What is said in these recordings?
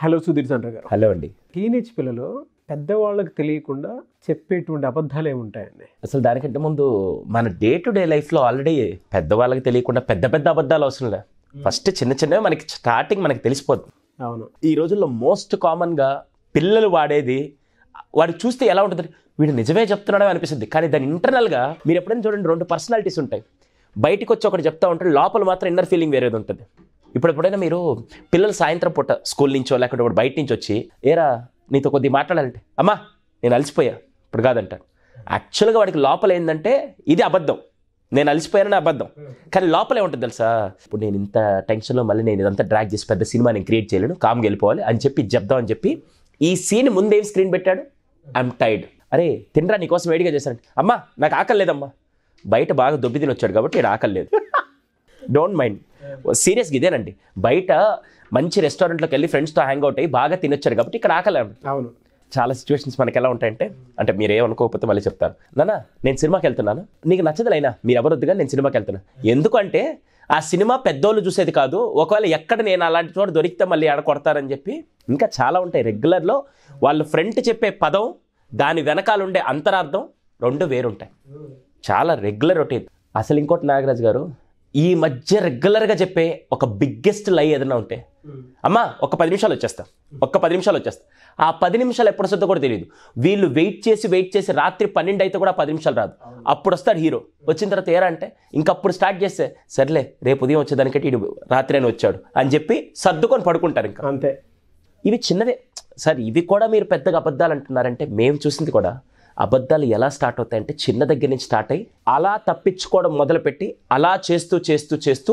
Hello Sudheer Chandra గారు hello అండి teenage పిల్లలు పెద్దవాళ్ళకి తెలియకుండా చెప్పేటువంటి అబద్ధాలు ఉంటాయండి అసలు దానికంటే ముందు మన డే టు డే లైఫ్లో ఆల్రెడీ పెద్దవాళ్ళకి తెలియకుండా పెద్ద పెద్ద అబద్ధాలు అవసరం ఫస్ట్ చిన్న చిన్నవి మనకి స్టార్టింగ్ మనకి తెలిసిపోతుంది అవును ఈ రోజుల్లో మోస్ట్ కామన్గా పిల్లలు వాడేది వాడు చూస్తే ఎలా ఉంటుంది వీడు నిజమే చెప్తున్నాడో అనిపిస్తుంది కానీ దాని ఇంటర్నల్గా మీరు ఎప్పుడైనా చూడండి రెండు పర్సనాలిటీస్ ఉంటాయి బయటకు వచ్చి ఒకటి చెప్తా ఉంటాడు లోపల మాత్రం ఇన్నర్ ఫీలింగ్ వేరేది ఉంటుంది ఇప్పుడు ఎప్పుడైనా మీరు పిల్లలు సాయంత్రం పూట స్కూల్ నుంచో లేకుంటే ఒకటి బయట నుంచి వచ్చి ఏరా నీతో కొద్దిగా మాట్లాడాలంటే అమ్మా నేను అలసిపోయా ఇప్పుడు కాదంటాను యాక్చువల్గా వాడికి లోపల ఏంటంటే ఇది అబద్ధం నేను అలసిపోయానని అబద్ధం కానీ లోపలే ఉంటుంది తెలుసా ఇప్పుడు నేను ఇంత టెన్షన్లో మళ్ళీ నేను ఇదంతా డ్రాక్ చేసి పెద్ద సినిమా నేను క్రియేట్ చేయలేను కామ్గా వెళ్ళిపోవాలి అని చెప్పి చెప్దాం అని చెప్పి ఈ సీన్ ముందేం స్క్రీన్ పెట్టాడు ఐఎమ్ టైర్డ్ అరే తినరా నీకోసం వేడిగా చేశాను అమ్మా నాకు ఆకలి లేదమ్మా బయట బాగా దొబ్బి తిని వచ్చాడు కాబట్టి ఆకలి లేదు డోంట్ మైండ్ సీరియస్గా ఇదేనండి బయట మంచి రెస్టారెంట్లోకి వెళ్ళి ఫ్రెండ్స్తో హ్యాంగ్ అవుట్ అయ్యి బాగా తినొచ్చారు కాబట్టి ఇక్కడ ఆకలి అవును చాలా సిచ్యువేషన్స్ మనకి ఎలా ఉంటాయంటే అంటే మీరు ఏమనుకోకపోతే మళ్ళీ చెప్తారు నాన్న నేను సినిమాకి వెళ్తున్నాను నీకు నచ్చదు అయినా మీరు ఎవరొద్దుగా నేను సినిమాకి వెళ్తున్నాను ఎందుకంటే ఆ సినిమా పెద్దోళ్ళు చూసేది కాదు ఒకవేళ ఎక్కడ నేను అలాంటి చోట దొరికితే మళ్ళీ ఆడ కొడతారని చెప్పి ఇంకా చాలా ఉంటాయి రెగ్యులర్లో వాళ్ళు ఫ్రంట్ చెప్పే పదం దాని వెనకాల ఉండే అంతరార్థం రెండు వేరుంటాయి చాలా రెగ్యులర్ రొటీన్ అసలు ఇంకోటి నాగరాజ్ గారు ఈ మధ్య రెగ్యులర్గా చెప్పే ఒక బిగ్గెస్ట్ లై ఏదైనా ఉంటే hmm. అమ్మా ఒక పది నిమిషాలు వచ్చేస్తా ఒక్క పది నిమిషాలు వచ్చేస్తా ఆ పది నిమిషాలు ఎప్పుడు వస్తుందో కూడా తెలియదు వీళ్ళు వెయిట్ చేసి వెయిట్ చేసి రాత్రి పన్నెండు అయితే కూడా పది నిమిషాలు రాదు అప్పుడు వస్తాడు హీరో వచ్చిన తర్వాత ఏరా అంటే ఇంకప్పుడు స్టార్ట్ చేస్తే సర్లే రేపు ఉదయం వచ్చేదానికంటే ఇడు రాత్రి అని వచ్చాడు అని చెప్పి సర్దుకొని పడుకుంటారు ఇంకా అంతే ఇవి చిన్నవే సార్ ఇవి కూడా మీరు పెద్దగా అబద్ధాలు అంటున్నారంటే మేము చూసింది కూడా అబద్ధాలు ఎలా స్టార్ట్ అవుతాయంటే చిన్న దగ్గర నుంచి స్టార్ట్ అయ్యి అలా తప్పించుకోవడం మొదలుపెట్టి అలా చేస్తూ చేస్తూ చేస్తూ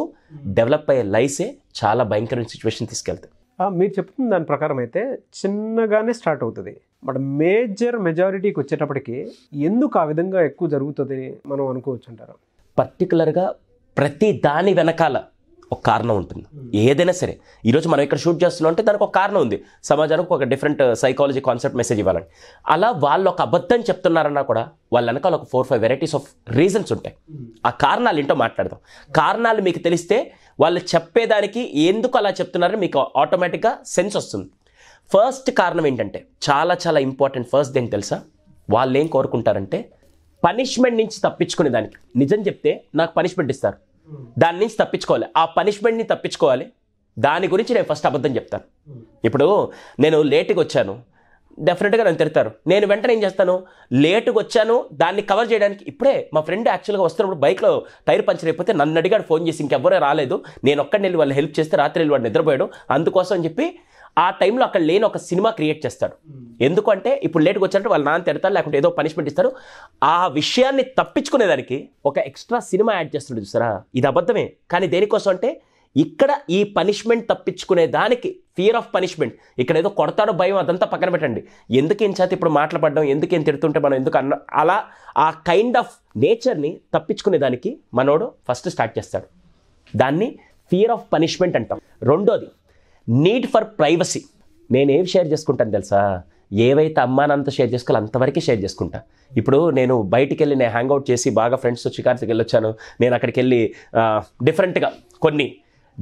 డెవలప్ అయ్యే లైసే చాలా భయంకరమైన సిచ్యువేషన్ తీసుకెళ్తాయి మీరు చెప్తున్న దాని ప్రకారం అయితే చిన్నగానే స్టార్ట్ అవుతుంది బట్ మేజర్ మెజారిటీకి వచ్చేటప్పటికి ఎందుకు ఆ విధంగా ఎక్కువ జరుగుతుంది మనం అనుకోవచ్చు అంటారు పర్టికులర్గా ప్రతి దాని వెనకాల ఒక కారణం ఉంటుంది ఏదైనా సరే ఈరోజు మనం ఇక్కడ షూట్ చేస్తున్నాం అంటే దానికి ఒక కారణం ఉంది సమాజానికి ఒక డిఫరెంట్ సైకాలజీ కాన్సెప్ట్ మెసేజ్ ఇవ్వాలని అలా వాళ్ళు ఒక అబద్ధం చెప్తున్నారన్నా కూడా వాళ్ళ వెనకాల ఒక four five varieties of reasons ఉంటాయి ఆ కారణాలు ఏంటో మాట్లాడదాం కారణాలు మీకు తెలిస్తే వాళ్ళు చెప్పేదానికి ఎందుకు అలా చెప్తున్నారని మీకు ఆటోమేటిక్గా సెన్స్ వస్తుంది ఫస్ట్ కారణం ఏంటంటే చాలా చాలా ఇంపార్టెంట్ ఫస్ట్ దేని తెలుసా వాళ్ళు ఏం కోరుకుంటారంటే పనిష్మెంట్ నుంచి తప్పించుకునే దానికి నిజం చెప్తే నాకు పనిష్మెంట్ ఇస్తారు దాని నుంచి తప్పించుకోవాలి ఆ పనిష్మెంట్ని తప్పించుకోవాలి దాని గురించి నేను ఫస్ట్ అబద్ధం చెప్తాను ఇప్పుడు నేను లేటుగా వచ్చాను డెఫినెట్గా నన్ను తిడతారు నేను వెంటనే ఏం చేస్తాను లేటుగా వచ్చాను దాన్ని కవర్ చేయడానికి ఇప్పుడే మా ఫ్రెండ్ యాక్చువల్గా వస్తున్నప్పుడు బైక్లో టైర్ పంచర్ అయిపోతే నన్ను అడిగాడు ఫోన్ చేసి ఇంకెవ్వరూ రాలేదు నేను ఒక్కడిని వెళ్ళి వాళ్ళు హెల్ప్ చేస్తే రాత్రి వెళ్ళి వాడు నిద్రపోయాడు అందుకోసం అని చెప్పి ఆ టైంలో అక్కడ లేని ఒక సినిమా క్రియేట్ చేస్తాడు hmm. ఎందుకంటే ఇప్పుడు లేట్గా వచ్చారంటే వాళ్ళు నాన్న తిడతారు లేకుంటే ఏదో పనిష్మెంట్ ఇస్తారు ఆ విషయాన్ని తప్పించుకునేదానికి ఒక ఎక్స్ట్రా సినిమా యాడ్ చేస్తాడు చూసారా ఇది అబద్ధమే కానీ దేనికోసం అంటే ఇక్కడ ఈ పనిష్మెంట్ తప్పించుకునే దానికి ఫియర్ ఆఫ్ పనిష్మెంట్ ఇక్కడ ఏదో కొడతాడో భయం అదంతా పక్కన పెట్టండి ఎందుకు ఏం చేత ఇప్పుడు మాట్లాడడం ఎందుకు ఏం తిడుతుంటే మనం ఎందుకు అన్న అలా ఆ కైండ్ ఆఫ్ నేచర్ని తప్పించుకునే దానికి మనోడు ఫస్ట్ స్టార్ట్ చేస్తాడు దాన్ని ఫియర్ ఆఫ్ పనిష్మెంట్ అంటాం రెండోది నీడ్ ఫర్ ప్రైవసీ నేనేం షేర్ చేసుకుంటాను తెలుసా ఏవైతే అమ్మానంత షేర్ చేసుకోవాలో అంతవరకే షేర్ చేసుకుంటా ఇప్పుడు నేను బయటికి వెళ్ళి నేను హ్యాంగ్అవుట్ చేసి బాగా ఫ్రెండ్స్తో షికార్కి వెళ్ళొచ్చాను నేను అక్కడికి వెళ్ళి డిఫరెంట్గా కొన్ని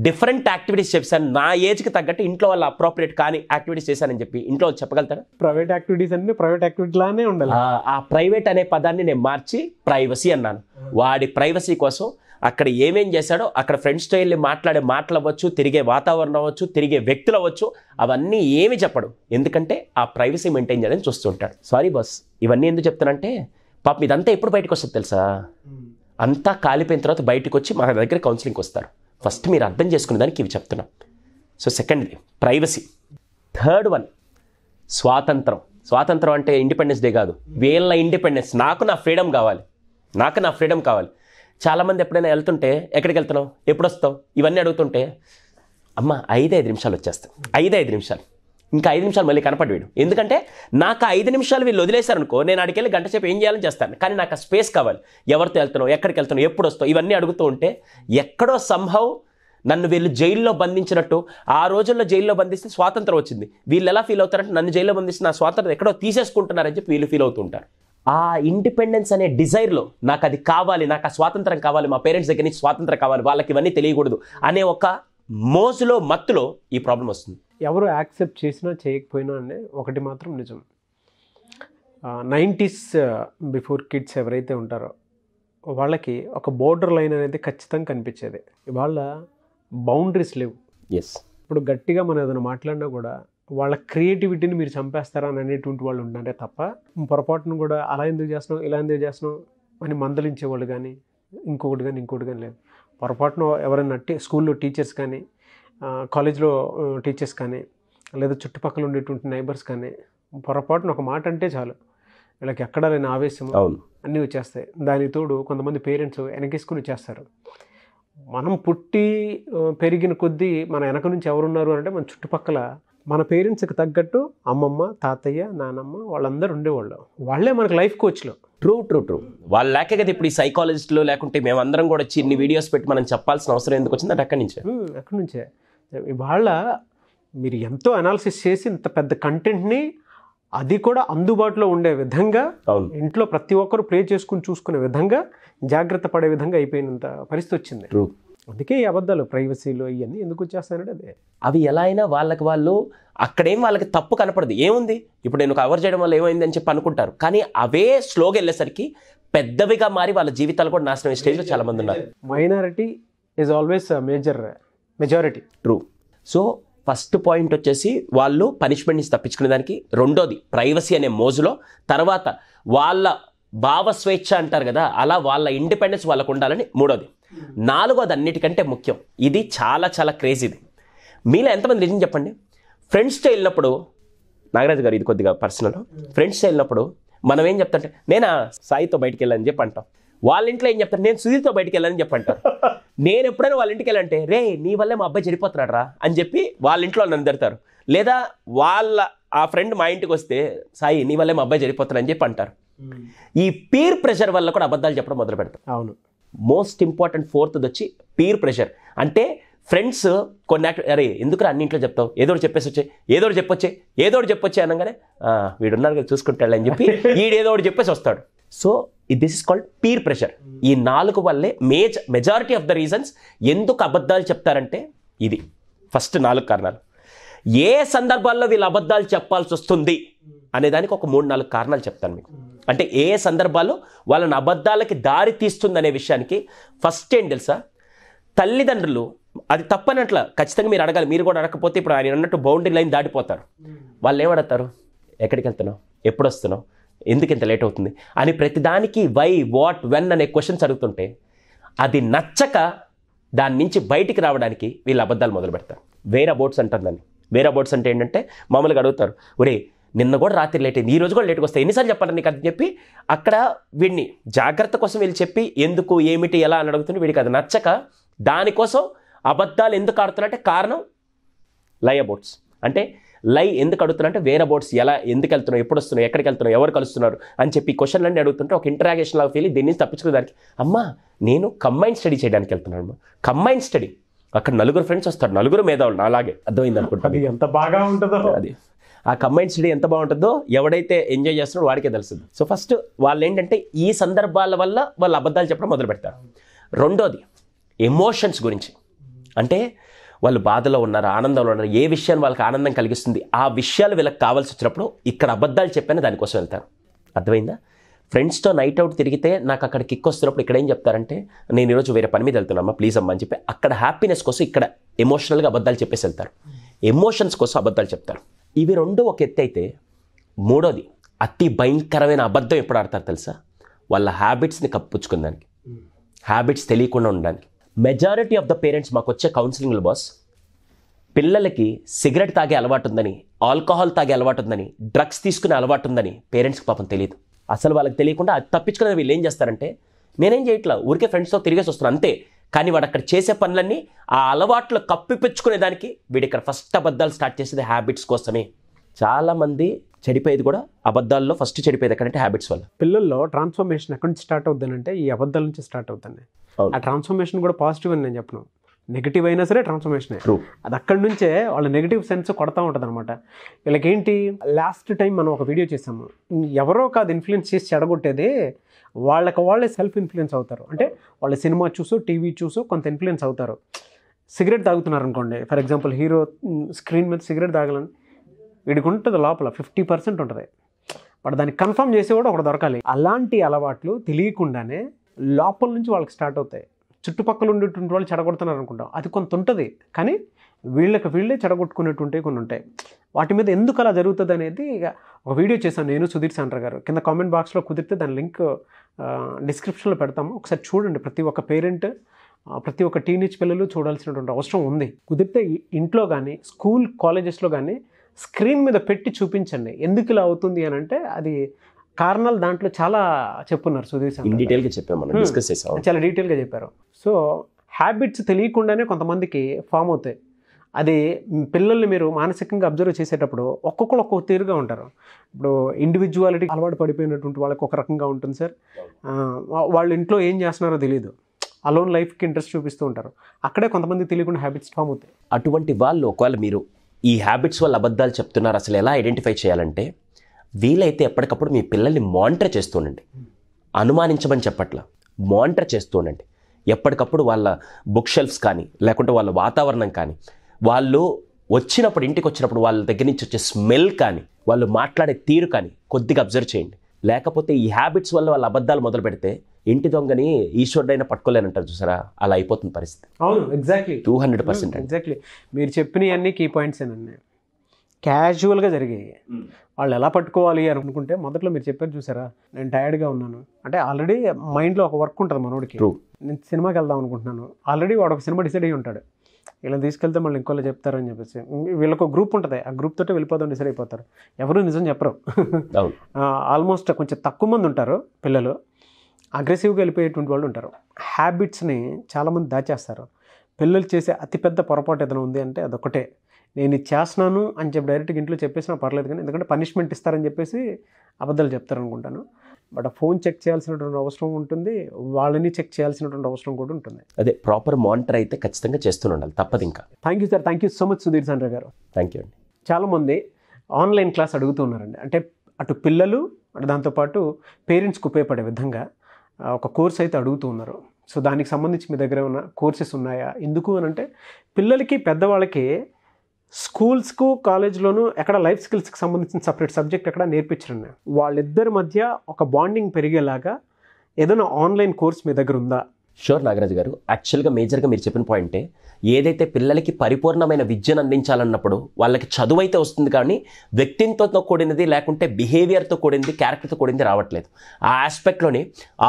డిఫరెంట్ యాక్టివిటీస్ చేశాను నా ఏజ్కి తగ్గట్టు ఇంట్లో వాళ్ళు అప్రోపరియేట్ కానీ యాక్టివిటీస్ చేశానని చెప్పి ఇంట్లో చెప్పగలుగుతారా ప్రైవేట్ యాక్టివిటీస్ అన్ని ప్రైవేట్ యాక్టివిటీ లానే ఉండాలి ఆ ప్రైవేట్ అనే పదాన్ని నేను మార్చి ప్రైవసీ అన్నాను వాడి ప్రైవసీ కోసం అక్కడ ఏమేం చేశాడో అక్కడ ఫ్రెండ్స్తో వెళ్ళి మాట్లాడే మాటలు అవ్వచ్చు తిరిగే వాతావరణం అవ్వచ్చు తిరిగే వ్యక్తులు అవ్వచ్చు అవన్నీ ఏమి చెప్పడు ఎందుకంటే ఆ ప్రైవసీ మెయింటైన్ చేయాలని చూస్తుంటాడు సారీ బాస్ ఇవన్నీ ఎందుకు చెప్తానంటే పాప ఇదంతా ఎప్పుడు బయటకు వస్తుంది తెలుసా hmm. అంతా కాలిపోయిన తర్వాత బయటకు వచ్చి మా దగ్గర కౌన్సిలింగ్ వస్తారు ఫస్ట్ మీరు అర్థం చేసుకునే దానికి ఇవి చెప్తున్నాం సో సెకండ్ది ప్రైవసీ థర్డ్ వన్ స్వాతంత్రం స్వాతంత్రం అంటే ఇండిపెండెన్స్ డే కాదు వీళ్ళ ఇండిపెండెన్స్ నాకు నా ఫ్రీడమ్ కావాలి నాకు నా ఫ్రీడమ్ కావాలి చాలామంది ఎప్పుడైనా వెళ్తుంటే ఎక్కడికి వెళ్తున్నావు ఎప్పుడు వస్తావు ఇవన్నీ అడుగుతుంటే అమ్మ ఐదు ఐదు నిమిషాలు వచ్చేస్తాం ఐదు ఐదు నిమిషాలు ఇంకా ఐదు నిమిషాలు మళ్ళీ కనపడివాడు ఎందుకంటే నాకు ఐదు నిమిషాలు వీళ్ళు వదిలేశారనుకో నేను అడిగెళ్ళి గంట సేపు ఏం చేయాలని చేస్తాను కానీ నాకు స్పేస్ కావాలి ఎవరితో వెళ్తున్నావు ఎక్కడికి వెళ్తున్నావు ఎప్పుడు వస్తావు ఇవన్నీ అడుగుతూ ఉంటే ఎక్కడో సంభవ్ నన్ను వీళ్ళు జైల్లో బంధించినట్టు ఆ రోజుల్లో జైల్లో బంధిస్తే స్వాతంత్రం వచ్చింది వీళ్ళు ఎలా ఫీల్ అవుతారంటే నన్ను జైల్లో బంధిస్తే నా స్వాతంత్రం ఎక్కడో తీసేసుకుంటున్నారని చెప్పి వీళ్ళు ఫీల్ అవుతుంటారు ఆ ఇండిపెండెన్స్ అనే డిజైర్లో నాకు అది కావాలి నాకు ఆ స్వాతంత్రం కావాలి మా పేరెంట్స్ దగ్గర నుంచి స్వాతంత్రం కావాలి వాళ్ళకి ఇవన్నీ తెలియకూడదు అనే ఒక మోజులో మత్తులో ఈ ప్రాబ్లం వస్తుంది ఎవరు యాక్సెప్ట్ చేసినా చేయకపోయినా అనే ఒకటి మాత్రం నిజం నైంటీస్ బిఫోర్ కిడ్స్ ఎవరైతే ఉంటారో వాళ్ళకి ఒక బోర్డర్ లైన్ అనేది ఖచ్చితంగా కనిపించేది వాళ్ళ బౌండరీస్ లేవు ఎస్ ఇప్పుడు గట్టిగా మనం ఏదైనా మాట్లాడినా కూడా వాళ్ళ క్రియేటివిటీని మీరు చంపేస్తారా అని అనేటువంటి వాళ్ళు ఉన్నారే తప్ప పొరపాటును కూడా అలా ఎందుకు చేస్తాం ఇలా ఎందుకు చేస్తాం అని మందలించే వాళ్ళు కానీ ఇంకొకటి కానీ ఇంకొకటి కానీ లేదు పొరపాటున ఎవరైనా స్కూల్లో టీచర్స్ కానీ కాలేజ్లో టీచర్స్ కానీ లేదా చుట్టుపక్కల ఉండేటువంటి నైబర్స్ కానీ పొరపాటున ఒక మాట అంటే చాలు వీళ్ళకి ఎక్కడా లేని ఆవేశం అన్నీ వచ్చేస్తాయి దానికి తోడు కొంతమంది పేరెంట్స్ వెనకేసుకుని వచ్చేస్తారు మనం పుట్టి పెరిగిన కొద్దీ మన వెనక నుంచి ఎవరున్నారు అంటే మన చుట్టుపక్కల మన పేరెంట్స్కి తగ్గట్టు అమ్మమ్మ తాతయ్య నానమ్మ వాళ్ళందరూ ఉండేవాళ్ళు వాళ్ళే మనకు లైఫ్ కోచ్లు ట్రూ ట్రూ ట్రూ వాళ్ళు లేక కదా ఇప్పుడు ఈ సైకాలజిస్టులు లేకుంటే మేమందరం కూడా చిన్ని వీడియోస్ పెట్టి మనం చెప్పాల్సిన అవసరం ఎందుకు వచ్చింది అక్కడి నుంచే అక్కడి నుంచే ఇవాళ మీరు ఎంతో అనాలిసిస్ చేసి ఇంత పెద్ద కంటెంట్ని అది కూడా అందుబాటులో ఉండే విధంగా ఇంట్లో ప్రతి ఒక్కరు ప్లే చేసుకుని చూసుకునే విధంగా జాగ్రత్త పడే విధంగా అయిపోయినంత పరిస్థితి వచ్చింది అందుకే ఈ అబద్ధాలు ప్రైవసీలు ఇవన్నీ ఎందుకు వచ్చేస్తానంటే అదే అవి ఎలా అయినా వాళ్ళకి వాళ్ళు అక్కడేం వాళ్ళకి తప్పు కనపడదు ఏముంది ఇప్పుడు నేను కవర్ చేయడం వల్ల ఏమైంది అని చెప్పి అనుకుంటారు కానీ అవే స్లోగా వెళ్ళేసరికి పెద్దవిగా మారి వాళ్ళ జీవితాలు కూడా నాశనం అయ్యే స్టేజ్లో చాలామంది ఉన్నారు minority is always major majority true so first point వచ్చేసి వాళ్ళు పనిష్మెంట్ నుంచి తప్పించుకునే దానికి రెండోది ప్రైవసీ అనే మోజులో తర్వాత వాళ్ళ భావస్వేచ్ఛ అంటారు కదా అలా వాళ్ళ ఇండిపెండెన్స్ వాళ్ళకు ఉండాలని మూడోది నాలుగోది అన్నిటికంటే ముఖ్యం ఇది చాలా చాలా క్రేజీది మీలో ఎంతమంది నిజం చెప్పండి ఫ్రెండ్స్తో వెళ్ళినప్పుడు నాగరాజు గారు ఇది కొద్దిగా పర్సనల్ ఫ్రెండ్స్తో వెళ్ళినప్పుడు మనం ఏం చెప్తాంటే నేను సాయితో బయటికి వెళ్ళాలని చెప్పి అంటాం వాళ్ళ ఇంట్లో ఏం చెప్తాను నేను సుధీర్తో బయటికి వెళ్ళాలని చెప్పి అంటారు నేను ఎప్పుడైనా వాళ్ళ ఇంటికి వెళ్ళాలంటే రే నీ వల్లే మా అబ్బాయి చెడిపోతున్నాడు రా అని చెప్పి వాళ్ళ ఇంట్లో నన్ను తిడతారు లేదా వాళ్ళ ఆ ఫ్రెండ్ మా ఇంటికి వస్తే సాయి నీ వల్లే మా అబ్బాయి చెడిపోతున్నాడు అని చెప్పి అంటారు ఈ పీర్ ప్రెషర్ వల్ల కూడా అబద్ధాలు చెప్పడం మొదలు పెడతాం అవును మోస్ట్ ఇంపార్టెంట్ ఫోర్త్ వచ్చి పీర్ ప్రెషర్ అంటే ఫ్రెండ్స్ కొన్ని అరే ఎందుకు అన్నింట్లో చెప్తావు ఏదో చెప్పేసి వచ్చే ఏదో చెప్పొచ్చే ఏదో చెప్పొచ్చే అనగానే వీడున్నారు కదా చూసుకుంటాడు అని చెప్పి వీడేదో చెప్పేసి వస్తాడు so this is called peer pressure ఈ నాలుగు వల్లే మేజ మెజారిటీ ఆఫ్ ద రీజన్స్ ఎందుకు అబద్ధాలు చెప్తారంటే ఇది ఫస్ట్ నాలుగు కారణాలు ఏ సందర్భాల్లో వీళ్ళు అబద్ధాలు చెప్పాల్సి వస్తుంది అనేదానికి ఒక మూడు నాలుగు కారణాలు చెప్తాను మీకు అంటే ఏ ఏ సందర్భాల్లో వాళ్ళని అబద్ధాలకి దారి తీస్తుందనే విషయానికి ఫస్ట్ ఏం తెలుసా తల్లిదండ్రులు అది తప్పనట్ల ఖచ్చితంగా మీరు అడగాలి మీరు కూడా అడగకపోతే ఇప్పుడు ఆయన అన్నట్టు బౌండరీ లైన్ దాటిపోతారు వాళ్ళు ఏమడతారు ఎక్కడికి వెళ్తున్నావు ఎప్పుడు వస్తున్నావు ఎందుకు ఇంత లేట్ అవుతుంది అని ప్రతిదానికి వై వాట్ వెన్ అనే క్వశ్చన్స్ అడుగుతుంటే అది నచ్చక దాని నుంచి బయటికి రావడానికి వీళ్ళు అబద్ధాలు మొదలు పెడతారు వేరే బోట్స్ అంటారు దాన్ని వేరే బోట్స్ అంటే ఏంటంటే మామూలుగా అడుగుతారు ఒరే నిన్న కూడా రాత్రి లేట్ అయింది ఈ రోజు కూడా లేట్గా వస్తాయి ఎన్నిసార్లు చెప్పాలని నీకు అని చెప్పి అక్కడ వీడిని జాగ్రత్త కోసం వీళ్ళు చెప్పి ఎందుకు ఏమిటి ఎలా అని అడుగుతుంది వీడికి అది నచ్చక దానికోసం అబద్ధాలు ఎందుకు ఆడుతున్నారంటే కారణం లై అబౌట్స్ అంటే లై ఎందుకు అంటే వేరే బోట్స్ ఎలా ఎందుకు వెళ్తున్నావు ఎప్పుడు వస్తున్నావు ఎక్కడికి వెళ్తున్నావు ఎవరు కలుస్తున్నారు అని చెప్పి క్వశ్చన్లు అన్నీ అడుగుతుంటే ఒక ఇంటరాగేషన్ లాగా ఫీల్ దీన్ని తప్పించుకునేదానికి అమ్మా నేను కంబైన్ స్టడీ చేయడానికి వెళ్తున్నాను అమ్మ కంబైన్ స్టడీ అక్కడ నలుగురు ఫ్రెండ్స్ వస్తారు నలుగురు మేధావులు అలాగే అర్థమైంది అనుకుంటా ఎంత బాగా ఉంటుందో అది ఆ కంబైన్ స్టడీ ఎంత బాగుంటుందో ఎవడైతే ఎంజాయ్ చేస్తున్నాడో వాడికే తెలుస్తుంది సో ఫస్ట్ వాళ్ళు ఏంటంటే ఈ సందర్భాల వల్ల వాళ్ళు అబద్ధాలు చెప్పడం మొదలు పెడతారు రెండోది ఎమోషన్స్ గురించి అంటే వాళ్ళు బాధలో ఉన్నారు ఆనందంలో ఉన్నారు ఏ విషయాన్ని వాళ్ళకి ఆనందం కలిగిస్తుంది ఆ విషయాలు వీళ్ళకి కావాల్సి వచ్చినప్పుడు ఇక్కడ అబద్ధాలు చెప్పాను దానికోసం వెళ్తారు అర్థమైందా ఫ్రెండ్స్తో నైట్ అవుట్ తిరిగితే నాకు అక్కడ కిక్ వస్తున్నప్పుడు ఇక్కడ ఏం చెప్తారంటే నేను ఈరోజు వేరే పని మీద వెళ్తున్నామా ప్లీజ్ అమ్మా అని చెప్పి అక్కడ హ్యాపీనెస్ కోసం ఇక్కడ ఎమోషనల్గా అబద్ధాలు చెప్పేసి వెళ్తారు ఎమోషన్స్ కోసం అబద్ధాలు చెప్తారు ఇవి రెండు ఒక ఎత్తు అయితే మూడోది అతి భయంకరమైన అబద్ధం ఎప్పుడు ఆడతారు తెలుసా వాళ్ళ హ్యాబిట్స్ని కప్పుచ్చుకుందానికి హ్యాబిట్స్ తెలియకుండా ఉండడానికి మెజారిటీ ఆఫ్ ద పేరెంట్స్ మాకు వచ్చే కౌన్సిలింగ్లు బాస్ పిల్లలకి సిగరెట్ తాగే అలవాటు ఉందని ఆల్కహాల్ తాగే అలవాటు ఉందని డ్రగ్స్ తీసుకునే అలవాటు ఉందని పేరెంట్స్కి పాపం తెలియదు అసలు వాళ్ళకి తెలియకుండా అది తప్పించుకునే వీళ్ళు ఏం చేస్తారంటే నేనేం చేయట్లా ఊరికే ఫ్రెండ్స్తో తిరిగేసి వస్తున్నాను అంతే కానీ వాడు అక్కడ చేసే పనులన్నీ ఆ అలవాట్లు కప్పిపెచ్చుకునే దానికి వీడు ఇక్కడ ఫస్ట్ అబద్ధాలు స్టార్ట్ చేసేది హ్యాబిట్స్ కోసమే చాలామంది చెడిపోయేది కూడా అబద్ధాల్లో ఫస్ట్ చెడిపోయేది ఎక్కడంటే హ్యాబిట్స్ వల్ల పిల్లల్లో ట్రాన్స్ఫర్మేషన్ ఎక్కడి నుంచి స్టార్ట్ అవుతుందంటే ఈ అబద్ధాల నుంచి స్టార్ట్ అవుతుంది ఆ ట్రాన్స్ఫర్మేషన్ కూడా పాజిటివ్ అని నేను చెప్పను నెగిటివ్ అయినా సరే ట్రాన్స్ఫర్మేషన్ అది అక్కడి నుంచే వాళ్ళ నెగిటివ్ సెన్స్ కొడతా ఉంటుంది అనమాట వీళ్ళకేంటి లాస్ట్ టైం మనం ఒక వీడియో చేసాము ఎవరో కాదు ఇన్ఫ్లుయెన్స్ చేసి చెడగొట్టేది వాళ్ళకి వాళ్ళే సెల్ఫ్ ఇన్ఫ్లుయెన్స్ అవుతారు అంటే వాళ్ళ సినిమా చూసో టీవీ చూసో కొంత ఇన్ఫ్లుయెన్స్ అవుతారు సిగరెట్ తాగుతున్నారు అనుకోండి ఫర్ ఎగ్జాంపుల్ హీరో స్క్రీన్ మీద సిగరెట్ తాగలని వీడికి ఉంటుంది లోపల ఫిఫ్టీ పర్సెంట్ ఉంటుంది బట్ దాన్ని కన్ఫర్మ్ కూడా ఒకటి దొరకాలి అలాంటి అలవాట్లు తెలియకుండానే లోపల నుంచి వాళ్ళకి స్టార్ట్ అవుతాయి చుట్టుపక్కల ఉండేటువంటి వాళ్ళు చెడగొడుతున్నారు అనుకుంటాం అది కొంత ఉంటుంది కానీ వీళ్ళకి వీళ్ళే చెడగొట్టుకునేటువంటి కొన్ని ఉంటాయి వాటి మీద ఎందుకు అలా జరుగుతుంది అనేది ఒక వీడియో చేశాను నేను సుధీర్ సాండ్ర గారు కింద కామెంట్ బాక్స్లో కుదిరితే దాని లింక్ డిస్క్రిప్షన్లో పెడతాము ఒకసారి చూడండి ప్రతి ఒక్క పేరెంట్ ప్రతి ఒక్క టీనేజ్ పిల్లలు చూడాల్సినటువంటి అవసరం ఉంది కుదిరితే ఇంట్లో కానీ స్కూల్ కాలేజెస్లో కానీ స్క్రీన్ మీద పెట్టి చూపించండి ఎందుకు ఇలా అవుతుంది అని అంటే అది కారణాలు దాంట్లో చాలా చెప్పున్నారు సుధీర్ సార్ డీటెయిల్గా చెప్పాము డిస్కస్ చేసాం చాలా డీటెయిల్గా చెప్పారు సో హ్యాబిట్స్ తెలియకుండానే కొంతమందికి ఫామ్ అవుతాయి అది పిల్లల్ని మీరు మానసికంగా అబ్జర్వ్ చేసేటప్పుడు ఒక్కొక్కరు ఒక్కొక్క తీరుగా ఉంటారు ఇప్పుడు ఇండివిజువాలిటీ అలవాటు పడిపోయినటువంటి వాళ్ళకి ఒక రకంగా ఉంటుంది సార్ వాళ్ళు ఇంట్లో ఏం చేస్తున్నారో తెలియదు అలోన్ లైఫ్కి ఇంట్రెస్ట్ చూపిస్తూ ఉంటారు అక్కడే కొంతమంది తెలియకుండా హ్యాబిట్స్ ఫామ్ అవుతాయి అటువంటి వాళ్ళు ఒకవేళ మీరు ఈ హ్యాబిట్స్ వల్ల అబద్ధాలు చెప్తున్నారు అసలు ఎలా ఐడెంటిఫై చేయాలంటే వీలైతే ఎప్పటికప్పుడు మీ పిల్లల్ని మానిటర్ చేస్తుండండి అనుమానించమని చెప్పట్లా మానిటర్ చేస్తుండండి ఎప్పటికప్పుడు వాళ్ళ బుక్ షెల్ఫ్స్ కానీ లేకుంటే వాళ్ళ వాతావరణం కానీ వాళ్ళు వచ్చినప్పుడు ఇంటికి వచ్చినప్పుడు వాళ్ళ దగ్గర నుంచి వచ్చే స్మెల్ కానీ వాళ్ళు మాట్లాడే తీరు కానీ కొద్దిగా అబ్జర్వ్ చేయండి లేకపోతే ఈ హ్యాబిట్స్ వల్ల వాళ్ళ అబద్ధాలు మొదలు పెడితే ఇంటి దొంగని ఈశ్వరుడైనా పట్టుకోలేనంటారు చూసారా అలా అయిపోతుంది పరిస్థితి అవును exactly two hundred percent exactly మీరు అన్ని కీ పాయింట్స్ ఏనండి క్యాజువల్గా జరిగాయి hmm. వాళ్ళు ఎలా పట్టుకోవాలి అని అనుకుంటే మొదట్లో మీరు చెప్పారు చూసారా నేను టైర్డ్గా ఉన్నాను అంటే ఆల్రెడీ మైండ్లో ఒక వర్క్ ఉంటుంది మనోడికి నేను సినిమాకి వెళ్దాం అనుకుంటున్నాను ఆల్రెడీ వాడు ఒక సినిమా డిసైడ్ అయ్యి ఉంటాడు వీళ్ళని తీసుకెళ్తే మళ్ళీ ఇంకోళ్ళు చెప్తారని చెప్పేసి వీళ్ళకు గ్రూప్ ఉంటుంది ఆ గ్రూప్ తోటే డిసైడ్ సరిపోతారు ఎవరు నిజం చెప్పరు ఆల్మోస్ట్ కొంచెం తక్కువ మంది ఉంటారు పిల్లలు అగ్రెసివ్గా వెళ్ళిపోయేటువంటి వాళ్ళు ఉంటారు హ్యాబిట్స్ని చాలామంది దాచేస్తారు పిల్లలు చేసే అతిపెద్ద పొరపాటు ఏదైనా ఉంది అంటే అదొకటే నేను ఇది చేస్తున్నాను అని చెప్పి డైరెక్ట్గా ఇంట్లో చెప్పేసినా పర్లేదు కానీ ఎందుకంటే పనిష్మెంట్ ఇస్తారని చెప్పేసి అబద్ధాలు చెప్తారనుకుంటాను బట్ ఫోన్ చెక్ చేయాల్సినటువంటి అవసరం ఉంటుంది వాళ్ళని చెక్ చేయాల్సినటువంటి అవసరం కూడా ఉంటుంది అదే ప్రాపర్ మానిటర్ అయితే ఖచ్చితంగా చేస్తూనే ఉండాలి తప్పదు ఇంకా thank you sir thank you so much Sudheer Chandra గారు థ్యాంక్ యూ అండి చాలామంది ఆన్లైన్ క్లాస్ అడుగుతున్నారండి అంటే అటు పిల్లలు అంటే దాంతోపాటు పేరెంట్స్కి ఉపయోగపడే విధంగా ఒక కోర్స్ అయితే అడుగుతూ ఉన్నారు సో దానికి సంబంధించి మీ దగ్గర ఏమైనా కోర్సెస్ ఉన్నాయా ఎందుకు అని అంటే పిల్లలకి పెద్దవాళ్ళకి స్కూల్స్కు కాలేజ్లోనూ ఎక్కడ లైఫ్ స్కిల్స్కి సంబంధించిన సపరేట్ సబ్జెక్ట్ ఎక్కడ నేర్పించరండి వాళ్ళిద్దరి మధ్య ఒక బాండింగ్ పెరిగేలాగా ఏదైనా ఆన్లైన్ కోర్స్ మీ దగ్గర ఉందా షూర్ నాగరాజ్ గారు యాక్చువల్గా మేజర్గా మీరు చెప్పిన పాయింటే ఏదైతే పిల్లలకి పరిపూర్ణమైన విద్యను అందించాలన్నప్పుడు వాళ్ళకి చదువు అయితే వస్తుంది కానీ వ్యక్తిత్వంతో కూడినది లేకుంటే బిహేవియర్తో కూడింది క్యారెక్టర్తో కూడింది రావట్లేదు ఆ ఆస్పెక్ట్లోనే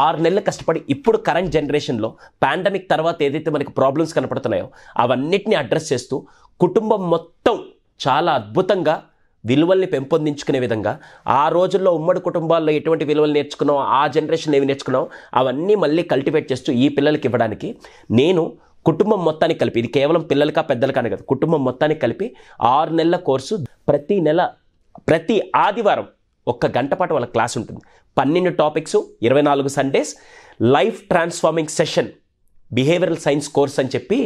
ఆరు నెలలు కష్టపడి ఇప్పుడు కరెంట్ జనరేషన్లో పాండమిక్ తర్వాత ఏదైతే మనకి ప్రాబ్లమ్స్ కనపడుతున్నాయో అవన్నిటిని అడ్రస్ చేస్తూ కుటుంబం మొత్తం చాలా అద్భుతంగా విలువల్ని పెంపొందించుకునే విధంగా ఆ రోజుల్లో ఉమ్మడి కుటుంబాల్లో ఎటువంటి విలువలు నేర్చుకున్నాం ఆ జనరేషన్ ఏమి నేర్చుకున్నాం అవన్నీ మళ్ళీ కల్టివేట్ చేస్తూ ఈ పిల్లలకి ఇవ్వడానికి నేను కుటుంబం మొత్తానికి కలిపి ఇది కేవలం పిల్లలకా పెద్దలకానే కాదు కుటుంబం మొత్తానికి కలిపి ఆరు నెలల కోర్సు ప్రతి నెల ప్రతి ఆదివారం ఒక్క గంట పాటు వాళ్ళ క్లాస్ ఉంటుంది పన్నెండు టాపిక్స్ ఇరవై నాలుగు Sundays life transforming session behavioural science course అని చెప్పి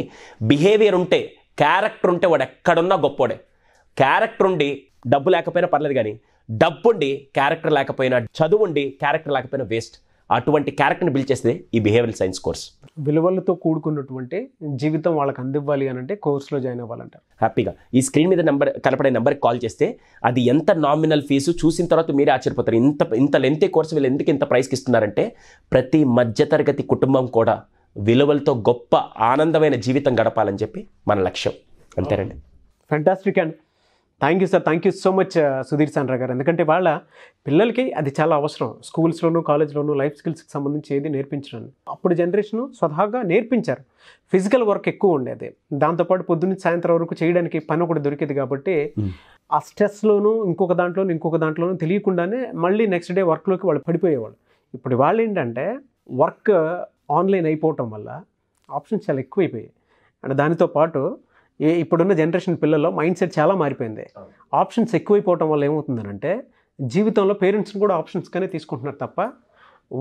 బిహేవియర్ ఉంటే క్యారెక్టర్ ఉంటే వాడు ఎక్కడున్నా గొప్పోడే క్యారెక్టర్ ఉండి డబ్బు లేకపోయినా పర్లేదు కానీ డబ్బు ఉండి క్యారెక్టర్ లేకపోయినా చదువు ఉండి క్యారెక్టర్ లేకపోయినా వేస్ట్ అటువంటి క్యారెక్టర్ని బిల్డ్ చేస్తే ఈ బిహేవియల్ సైన్స్ కోర్స్ విలువలతో కూడుకున్నటువంటి జీవితం వాళ్ళకి అందివ్వాలి అని అంటే కోర్సులో జాయిన్ అవ్వాలంట హ్యాపీగా ఈ స్క్రీన్ మీద నెంబర్ కనపడే నెంబర్కి కాల్ చేస్తే అది ఎంత నామినల్ ఫీజు చూసిన తర్వాత మీరే ఆశ్చర్యపోతారు ఇంత ఇంత లెంతే కోర్సు వీళ్ళు ఎందుకు ఇంత ప్రైస్కి ఇస్తున్నారంటే ప్రతి మధ్యతరగతి కుటుంబం కూడా విలువలతో గొప్ప ఆనందమైన జీవితం గడపాలని చెప్పి మన లక్ష్యం అంతేనండి fantastic and thank you sir thank you so much Sudheer Sandra గారు ఎందుకంటే వాళ్ళ పిల్లలకి అది చాలా అవసరం స్కూల్స్లోనూ కాలేజ్లోనూ లైఫ్ స్కిల్స్కి సంబంధించి ఏది నేర్పించడం అప్పుడు జనరేషన్ స్వతహాగా నేర్పించారు ఫిజికల్ వర్క్ ఎక్కువ ఉండేది దాంతోపాటు పొద్దున్న సాయంత్రం వరకు చేయడానికి పని ఒకటి దొరికేది కాబట్టి ఆ స్ట్రెస్లోనూ ఇంకొక దాంట్లోనూ ఇంకొక దాంట్లోనూ తెలియకుండానే మళ్ళీ నెక్స్ట్ డే వర్క్లోకి వాళ్ళు పడిపోయేవాళ్ళు ఇప్పుడు వాళ్ళు ఏంటంటే వర్క్ ఆన్లైన్ అయిపోవటం వల్ల ఆప్షన్స్ చాలా ఎక్కువైపోయాయి అండ్ దానితో పాటు ఏ ఇప్పుడున్న జనరేషన్ పిల్లల్లో మైండ్ సెట్ చాలా మారిపోయింది ఆప్షన్స్ ఎక్కువైపోవటం వల్ల ఏమవుతుందనంటే జీవితంలో పేరెంట్స్ని కూడా ఆప్షన్స్గానే తీసుకుంటున్నారు తప్ప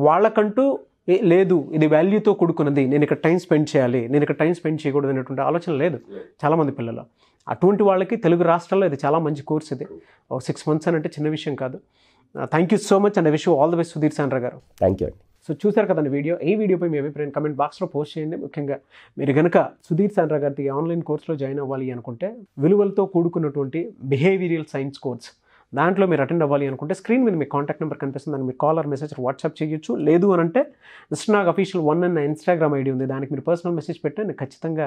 వాళ్ళకంటూ లేదు ఇది వాల్యూతో కూడుకున్నది నేను ఇక్కడ టైం స్పెండ్ చేయాలి నేను ఇక్కడ టైం స్పెండ్ చేయకూడదు అనేటువంటి ఆలోచన లేదు చాలామంది పిల్లలు అటువంటి వాళ్ళకి తెలుగు రాష్ట్రాల్లో ఇది చాలా మంచి కోర్స్ ఇది ఒక సిక్స్ మంత్స్ అని అంటే చిన్న విషయం కాదు thank you so much and wish all the best Sudheer Sandra గారు థ్యాంక్ యూ అండి సో చూశారు కదండి వీడియో ఈ వీడియోపై మీ అభిప్రాయం కమెంట్ బాక్స్లో పోస్ట్ చేయండి ముఖ్యంగా మీరు కనుక సుధీర్ సాండ్రా గారికి ఆన్లైన్ కోర్సులో జాయిన్ అవ్వాలి అనుకుంటే విలువలతో కూడుకున్నటువంటి బిహేవియరియల్ సైన్స్ కోర్స్ దాంట్లో మీరు అటెండ్ అవ్వాలి అనుకుంటే స్క్రీన్ మీద మీ కాంటాక్ట్ నెంబర్ కనిపిస్తుంది దానికి మీరు కాలర్ మెసేజ్ వాట్సాప్ చేయొచ్చు లేదు అని అంటే జస్ట్ నాకు అఫీషియల్ వన్ అన్న ఇన్స్టాగ్రామ్ ఐడి ఉంది దానికి మీరు పర్సనల్ మెసేజ్ పెట్టి నేను ఖచ్చితంగా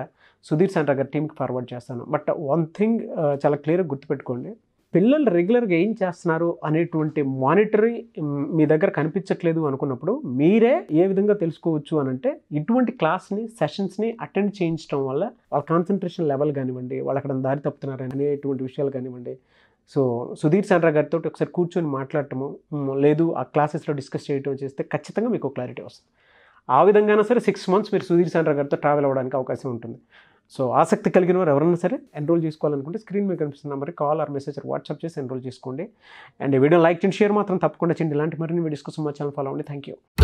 సుధీర్ సాండ్రా గారి టీంకి ఫార్వర్డ్ చేస్తాను బట్ వన్ థింగ్ చాలా క్లియర్గా గుర్తుపెట్టుకోండి పిల్లలు రెగ్యులర్గా ఏం చేస్తున్నారు అనేటువంటి మానిటరీ మీ దగ్గర కనిపించట్లేదు అనుకున్నప్పుడు మీరే ఏ విధంగా తెలుసుకోవచ్చు అని అంటే ఇటువంటి క్లాస్ని సెషన్స్ని అటెండ్ చేయించడం వల్ల వాళ్ళ కాన్సన్ట్రేషన్ లెవెల్ కానివ్వండి వాళ్ళు అక్కడ దారి తప్పుతున్నారు అనేటువంటి విషయాలు కానివ్వండి సో సుధీర్ సాండ్రా గారితో ఒకసారి కూర్చొని మాట్లాడటము లేదు ఆ క్లాసెస్లో డిస్కస్ చేయటం చేస్తే ఖచ్చితంగా మీకు క్లారిటీ వస్తుంది ఆ విధంగానే సరే సిక్స్ మంత్స్ మీరు సుధీర్ సాండ్రా గారితో ట్రావెల్ అవ్వడానికి అవకాశం ఉంటుంది సో ఆసక్తి కలిగిన వారు ఎవరైనా సరే ఎన్రోల్ చేసుకోవాలనుకుంటే స్క్రీన్ మీద కనిపిస్తున్న మరి కాల్ ఆర్ మెసేజ్ వాట్సాప్ చేసి ఎన్రోల్ చేసుకోండి and video like and share మాత్రం తప్పకుండా చేయండి ఇలాంటి మరిన్ని వీడియోస్ కోసం మా ఛానల్ ఫాలో అవ్వండి థ్యాంక్ యూ